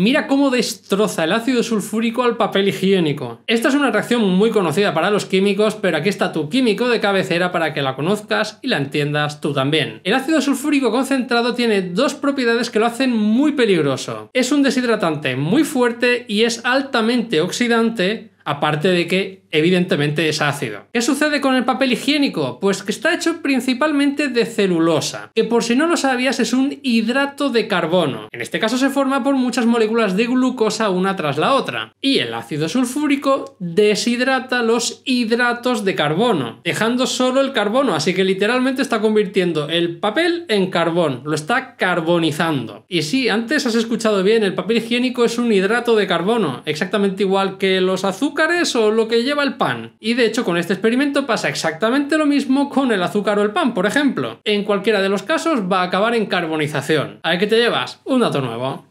Mira cómo destroza el ácido sulfúrico al papel higiénico. Esta es una reacción muy conocida para los químicos, pero aquí está tu químico de cabecera para que la conozcas y la entiendas tú también. El ácido sulfúrico concentrado tiene dos propiedades que lo hacen muy peligroso. Es un deshidratante muy fuerte y es altamente oxidante aparte de que evidentemente es ácido. ¿Qué sucede con el papel higiénico? Pues que está hecho principalmente de celulosa, que por si no lo sabías es un hidrato de carbono. En este caso se forma por muchas moléculas de glucosa una tras la otra. Y el ácido sulfúrico deshidrata los hidratos de carbono, dejando solo el carbono, así que literalmente está convirtiendo el papel en carbón, lo está carbonizando. Y sí, antes has escuchado bien, el papel higiénico es un hidrato de carbono, exactamente igual que los azúcares o lo que lleva el pan. Y de hecho con este experimento pasa exactamente lo mismo con el azúcar o el pan, por ejemplo. En cualquiera de los casos va a acabar en carbonización. ¿A qué te llevas? Un dato nuevo.